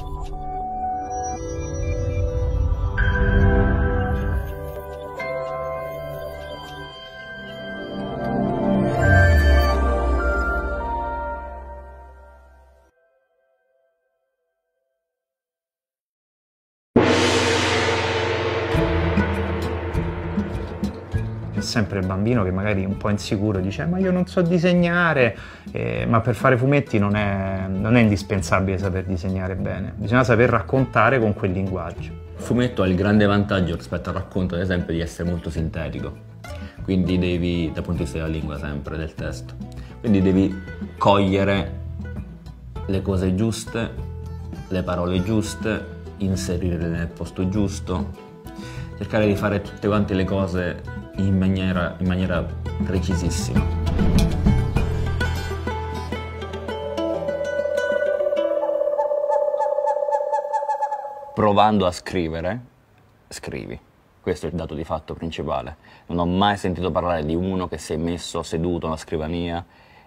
Thank you. sempre il bambino che magari un po' insicuro dice ma io non so disegnare, eh, ma per fare fumetti non è, non è indispensabile saper disegnare bene, bisogna saper raccontare con quel linguaggio. Il fumetto ha il grande vantaggio rispetto al racconto, ad esempio, di essere molto sintetico, quindi devi, dal punto di vista della lingua sempre, del testo, quindi devi cogliere le cose giuste, le parole giuste, inserirle nel posto giusto, cercare di fare tutte quante le cose in maniera, in maniera precisissima. provando a scrivere, scrivi. Questo è il dato di fatto principale. Non ho mai sentito parlare di uno che si è messo seduto alla scrivania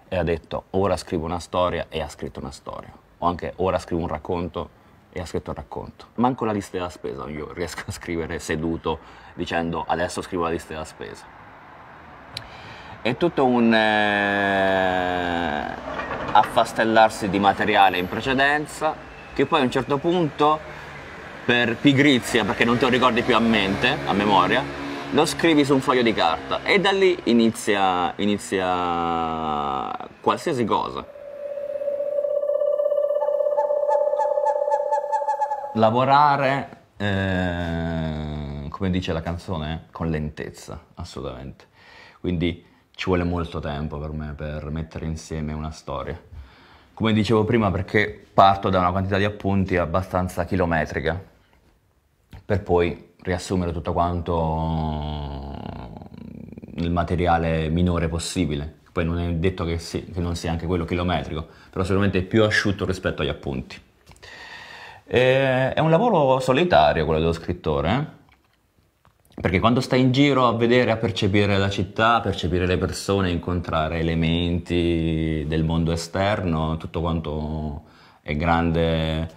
e ha detto ora scrivo una storia e ha scritto una storia. O anche ora scrivo un racconto e ha scritto il racconto. Manco la lista della spesa io riesco a scrivere seduto dicendo adesso scrivo la lista della spesa. È tutto un eh, affastellarsi di materiale in precedenza che poi a un certo punto per pigrizia, perché non te lo ricordi più a mente, a memoria, lo scrivi su un foglio di carta e da lì inizia, inizia qualsiasi cosa. lavorare, eh, come dice la canzone, con lentezza, assolutamente. Quindi ci vuole molto tempo per me per mettere insieme una storia. Come dicevo prima, perché parto da una quantità di appunti abbastanza chilometrica, per poi riassumere tutto quanto il materiale minore possibile. Poi non è detto che, sì, che non sia anche quello chilometrico, però sicuramente è più asciutto rispetto agli appunti. E, eh, è un lavoro solitario quello dello scrittore, eh? perché quando stai in giro a vedere, a percepire la città, a percepire le persone, a incontrare elementi del mondo esterno, tutto quanto è grande,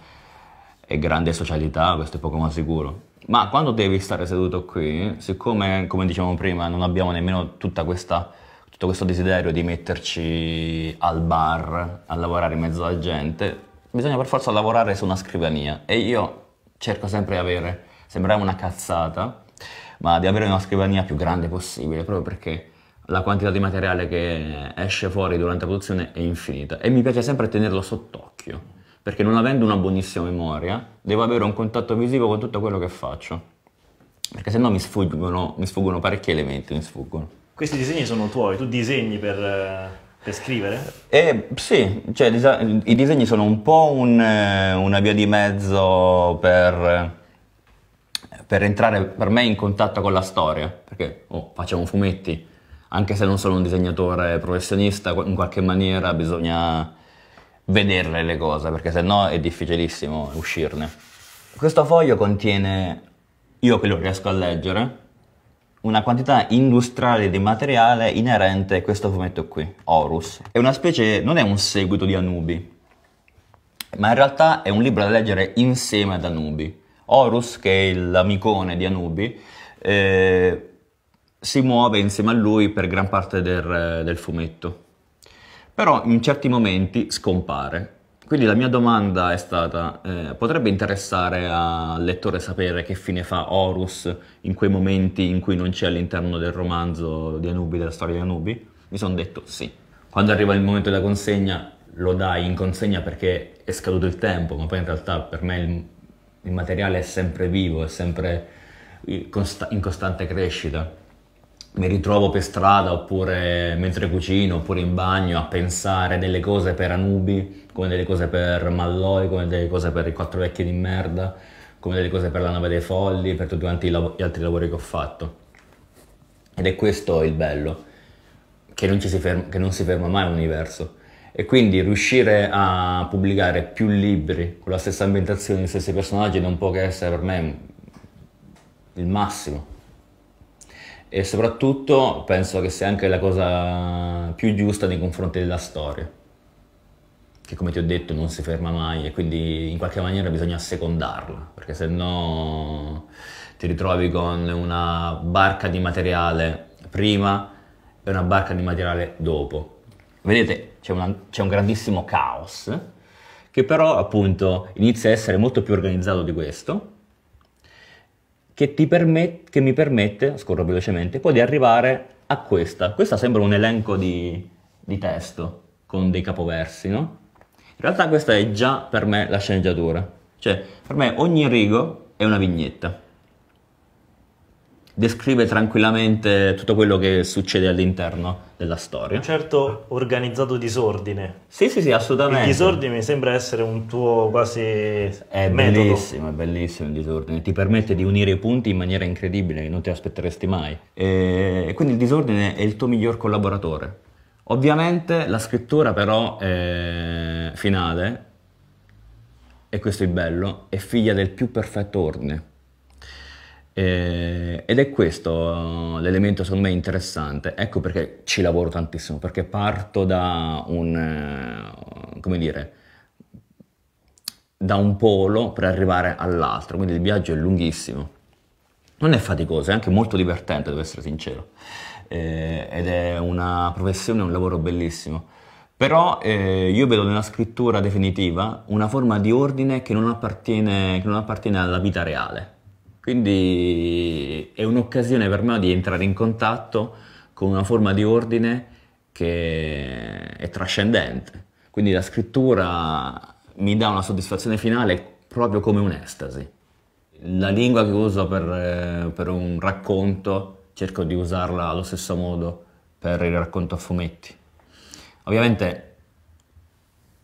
è grande socialità, questo è poco ma sicuro. Ma quando devi stare seduto qui, siccome, come dicevamo prima, non abbiamo nemmeno questa, tutto questo desiderio di metterci al bar a lavorare in mezzo alla gente, bisogna per forza lavorare su una scrivania e io cerco sempre di avere, sembrava una cazzata, ma di avere una scrivania più grande possibile, proprio perché la quantità di materiale che esce fuori durante la produzione è infinita e mi piace sempre tenerlo sott'occhio, perché non avendo una buonissima memoria, devo avere un contatto visivo con tutto quello che faccio, perché se no mi sfuggono, mi sfuggono parecchi elementi, mi sfuggono. Questi disegni sono tuoi, tu disegni per... Eh, per scrivere? Eh, sì, cioè, i disegni sono un po' un, eh, una via di mezzo per, per, entrare per me in contatto con la storia, perché oh, facciamo fumetti, anche se non sono un disegnatore professionista, in qualche maniera bisogna vederle le cose, perché sennò è difficilissimo uscirne. Questo foglio contiene, io che lo riesco a leggere, una quantità industriale di materiale inerente a questo fumetto qui, Horus. È una specie, non è un seguito di Anubi, ma in realtà è un libro da leggere insieme ad Anubi. Horus, che è l'amicone di Anubi, eh, si muove insieme a lui per gran parte del, del fumetto. Però in certi momenti scompare quindi la mia domanda è stata, eh, potrebbe interessare al lettore sapere che fine fa Horus in quei momenti in cui non c'è all'interno del romanzo di Anubi, della storia di Anubi? Mi sono detto sì. Quando arriva il momento della consegna, lo dai in consegna perché è scaduto il tempo, ma poi in realtà per me il, il materiale è sempre vivo, è sempre in costante crescita mi ritrovo per strada oppure mentre cucino oppure in bagno a pensare delle cose per Anubi, come delle cose per Malloy, come delle cose per i quattro vecchi di merda, come delle cose per la nave dei folli, per tutti quanti gli altri lavori che ho fatto. Ed è questo il bello, che non, ferma, che non si ferma mai l'universo. E quindi riuscire a pubblicare più libri con la stessa ambientazione, gli stessi personaggi, non può che essere per me il massimo e soprattutto penso che sia anche la cosa più giusta nei confronti della storia, che come ti ho detto non si ferma mai e quindi in qualche maniera bisogna assecondarla, perché se no ti ritrovi con una barca di materiale prima e una barca di materiale dopo. Vedete, c'è, una, c'è un grandissimo caos che però appunto inizia a essere molto più organizzato di questo che, permet- che mi permette, scorro velocemente, poi di arrivare a questa. Questa sembra un elenco di, di testo con dei capoversi, no? In realtà questa è già per me la sceneggiatura. Cioè, per me ogni rigo è una vignetta descrive tranquillamente tutto quello che succede all'interno della storia. Un certo organizzato disordine. Sì, sì, sì, assolutamente. Il disordine mi sembra essere un tuo quasi È metodo. bellissimo, è bellissimo il disordine, ti permette di unire i punti in maniera incredibile che non ti aspetteresti mai. E quindi il disordine è il tuo miglior collaboratore. Ovviamente la scrittura però è eh, finale, e questo è il bello, è figlia del più perfetto ordine eh, ed è questo eh, l'elemento secondo me interessante, ecco perché ci lavoro tantissimo, perché parto da un, eh, come dire, da un polo per arrivare all'altro, quindi il viaggio è lunghissimo. Non è faticoso, è anche molto divertente, devo essere sincero, ed è una professione, un lavoro bellissimo. Però eh, io vedo nella scrittura definitiva una forma di ordine che non appartiene, che non appartiene alla vita reale quindi è un'occasione per me di entrare in contatto con una forma di ordine che è trascendente. Quindi la scrittura mi dà una soddisfazione finale proprio come un'estasi. La lingua che uso per, eh, per un racconto cerco di usarla allo stesso modo per il racconto a fumetti. Ovviamente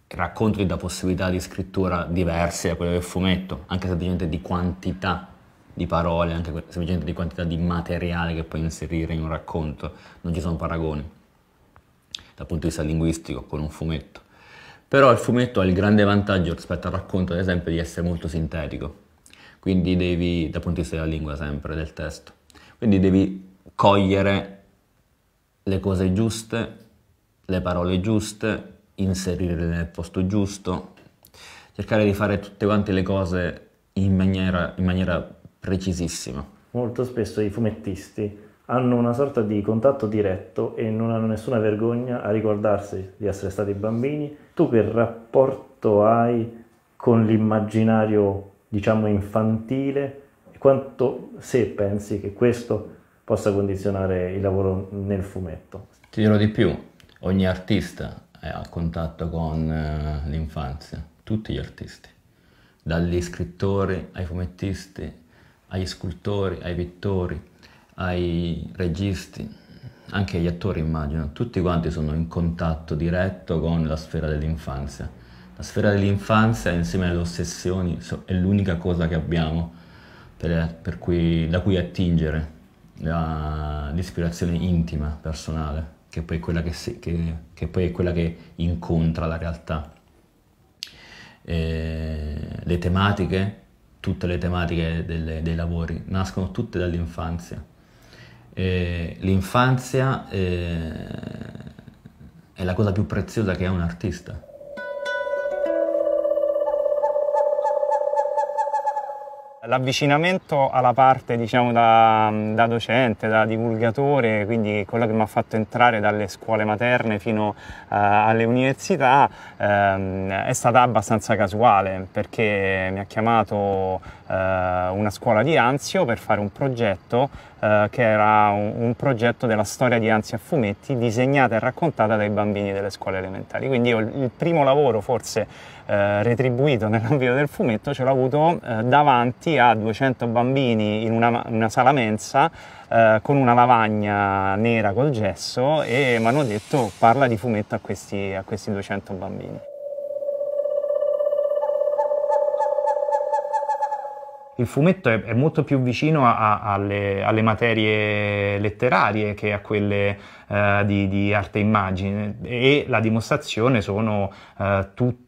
il racconto ti dà possibilità di scrittura diverse da quelle del fumetto, anche semplicemente di quantità di parole, anche semplicemente di quantità di materiale che puoi inserire in un racconto, non ci sono paragoni dal punto di vista linguistico con un fumetto. Però il fumetto ha il grande vantaggio rispetto al racconto, ad esempio, di essere molto sintetico, quindi devi, dal punto di vista della lingua sempre, del testo, quindi devi cogliere le cose giuste, le parole giuste, inserirle nel posto giusto, cercare di fare tutte quante le cose in maniera, in maniera precisissimo. Molto spesso i fumettisti hanno una sorta di contatto diretto e non hanno nessuna vergogna a ricordarsi di essere stati bambini. Tu che rapporto hai con l'immaginario, diciamo, infantile? Quanto se pensi che questo possa condizionare il lavoro nel fumetto? Ti dirò di più, ogni artista è a contatto con eh, l'infanzia, tutti gli artisti, dagli scrittori ai fumettisti agli scultori, ai pittori, ai registi, anche agli attori immagino, tutti quanti sono in contatto diretto con la sfera dell'infanzia. La sfera dell'infanzia insieme alle ossessioni è l'unica cosa che abbiamo per, per cui, da cui attingere la, l'ispirazione intima, personale, che poi, che, si, che, che poi è quella che incontra la realtà. E eh, le tematiche tutte le tematiche delle, dei lavori, nascono tutte dall'infanzia. E l'infanzia è, eh, è la cosa più preziosa che ha un artista L'avvicinamento alla parte diciamo, da, da, docente, da divulgatore, quindi quello che mi ha fatto entrare dalle scuole materne fino uh, alle università, um, è stata abbastanza casuale perché mi ha chiamato uh, una scuola di Anzio per fare un progetto eh, che era un, un, progetto della storia di Anzi a fumetti disegnata e raccontata dai bambini delle scuole elementari. Quindi io il primo lavoro forse eh, retribuito nell'ambito del fumetto ce l'ho avuto eh, davanti a 200 bambini in una, una sala mensa eh, con una lavagna nera col gesso e mi hanno detto parla di fumetto a questi, a questi 200 bambini. il fumetto è, è molto più vicino a, a, alle, alle, materie letterarie che a quelle eh, di, di, arte e immagine e la dimostrazione sono eh, tutti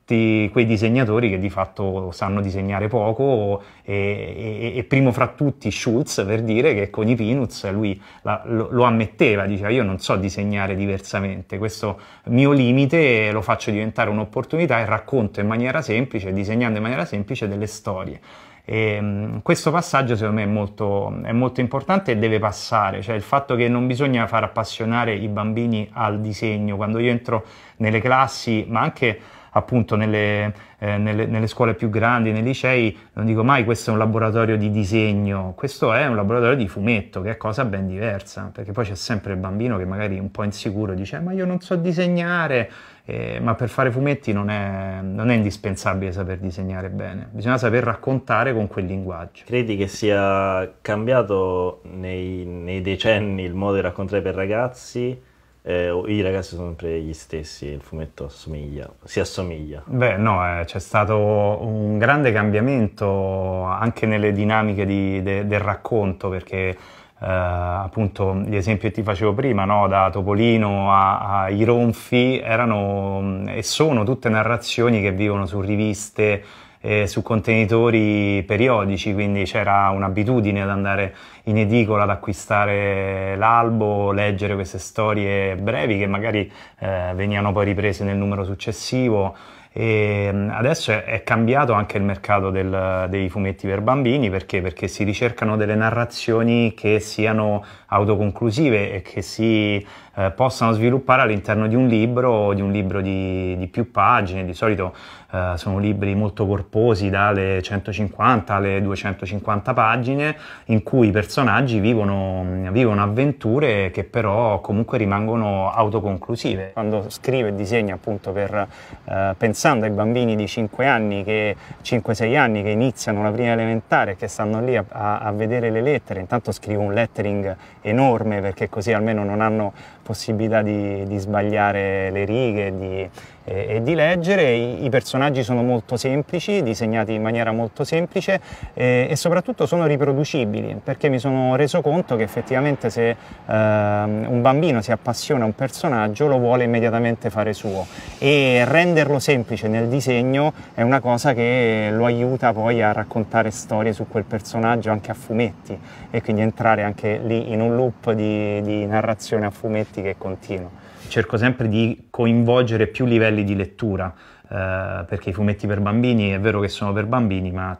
quei disegnatori che di fatto sanno disegnare poco e, e, e, primo fra tutti Schulz per dire che con i Peanuts lui la, lo, lo, ammetteva, diceva io non so disegnare diversamente, questo mio limite lo faccio diventare un'opportunità e racconto in maniera semplice, disegnando in maniera semplice delle storie. E, mm, questo passaggio secondo me è molto, è molto, importante e deve passare, cioè il fatto che non bisogna far appassionare i bambini al disegno. Quando io entro nelle classi, ma anche appunto nelle, eh, nelle, nelle, scuole più grandi, nei licei, non dico mai questo è un laboratorio di disegno, questo è un laboratorio di fumetto, che è cosa ben diversa, perché poi c'è sempre il bambino che magari un po' insicuro dice eh, ma io non so disegnare, eh, ma per fare fumetti non è, non è indispensabile saper disegnare bene, bisogna saper raccontare con quel linguaggio. Credi che sia cambiato nei, nei decenni il modo di raccontare per ragazzi? eh, i ragazzi sono sempre gli stessi, il fumetto assomiglia, si assomiglia. Beh no, eh, c'è stato un grande cambiamento anche nelle dinamiche di, de, del racconto perché Uh, appunto gli esempi che ti facevo prima, no? da Topolino ai Ronfi, erano mm, e sono tutte narrazioni che vivono su riviste eh, su contenitori periodici, quindi c'era un'abitudine ad andare in edicola ad acquistare l'albo, leggere queste storie brevi che magari eh, venivano poi riprese nel numero successivo. E mm, adesso è cambiato anche il mercato del, dei fumetti per bambini perché? perché? si ricercano delle narrazioni che siano autoconclusive e che si eh, possano sviluppare all'interno di un libro, di un libro di, di più pagine, di solito eh, sono libri molto corposi dalle 150 alle 250 pagine in cui i personaggi vivono, vivono avventure che però comunque rimangono autoconclusive. Quando scrivo e disegno appunto per, eh, pensando ai bambini di 5 anni, 5-6 anni che iniziano la prima elementare, e che stanno lì a, a vedere le lettere, intanto scrivo un lettering enorme perché così almeno non hanno possibilità di, di sbagliare le righe, di, e, e di leggere. I, I, personaggi sono molto semplici, disegnati in maniera molto semplice e, eh, e, soprattutto sono riproducibili perché mi sono reso conto che effettivamente se eh, un bambino si appassiona a un personaggio lo vuole immediatamente fare suo e renderlo semplice nel disegno è una cosa che lo aiuta poi a raccontare storie su quel personaggio anche a fumetti e quindi entrare anche lì in un loop di, di narrazione a fumetti che continua cerco sempre di coinvolgere più livelli di lettura, eh, perché i fumetti per bambini è vero che sono per bambini, ma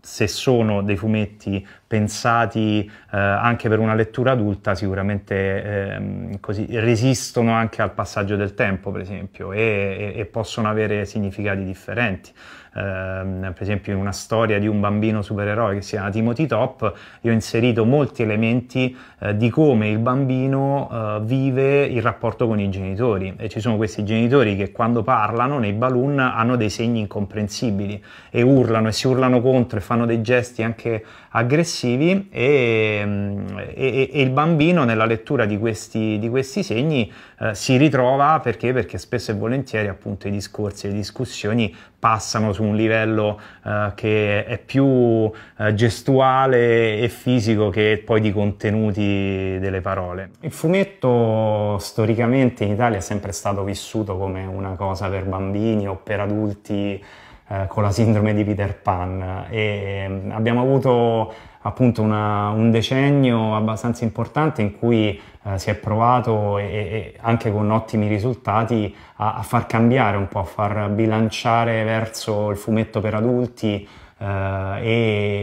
se sono dei fumetti pensati eh, anche per una lettura adulta, sicuramente ehm, così, resistono anche al passaggio del tempo, per esempio, e, e, e possono avere significati differenti ehm, per esempio in una storia di un bambino supereroe che si chiama Timothy Top, io ho inserito molti elementi eh, di come il bambino eh, vive il rapporto con i genitori e ci sono questi genitori che quando parlano nei balloon hanno dei segni incomprensibili e urlano e si urlano contro e fanno dei gesti anche aggressivi e, mm, e, e il bambino nella lettura di questi, di questi segni eh, si ritrova perché? perché spesso e volentieri appunto i discorsi e le discussioni passano su un livello eh, che è più eh, gestuale e fisico che poi di contenuti delle parole. Il fumetto storicamente in Italia è sempre stato vissuto come una cosa per bambini o per adulti eh, con la sindrome di Peter Pan e mm, abbiamo avuto appunto una, un decennio abbastanza importante in cui eh, si è provato e, e, anche con ottimi risultati a, a far cambiare un po', a far bilanciare verso il fumetto per adulti eh,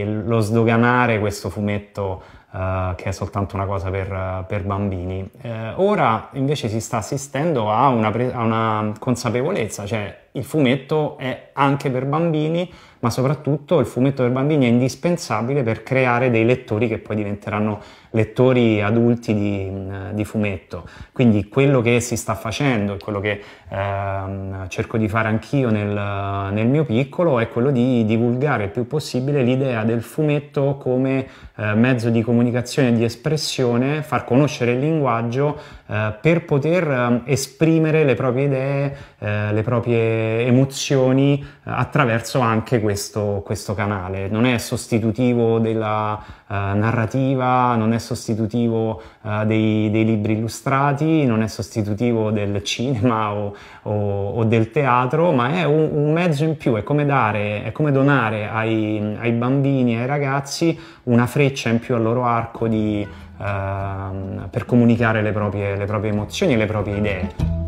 e lo sdoganare questo fumetto Uh, che è soltanto una cosa per, per bambini. Uh, ora invece si sta assistendo a una, pre- a una consapevolezza, cioè il fumetto è anche per bambini, ma soprattutto il fumetto per bambini è indispensabile per creare dei lettori che poi diventeranno lettori adulti di, di fumetto. Quindi quello che si sta facendo e quello che ehm, cerco di fare anch'io nel, nel, mio piccolo è quello di divulgare il più possibile l'idea del fumetto come eh, mezzo di comunicazione e di espressione, far conoscere il linguaggio eh, per poter ehm, esprimere le proprie idee, eh, le proprie emozioni eh, attraverso anche questo, questo, canale. Non è sostitutivo della eh, narrativa, non è sostitutivo dei, dei, libri illustrati, non è sostitutivo del cinema o, o, o del teatro, ma è un, un, mezzo in più, è come, dare, è come donare ai, ai bambini, ai ragazzi una freccia in più al loro arco di, Ehm, per comunicare le proprie, le proprie emozioni e le proprie idee.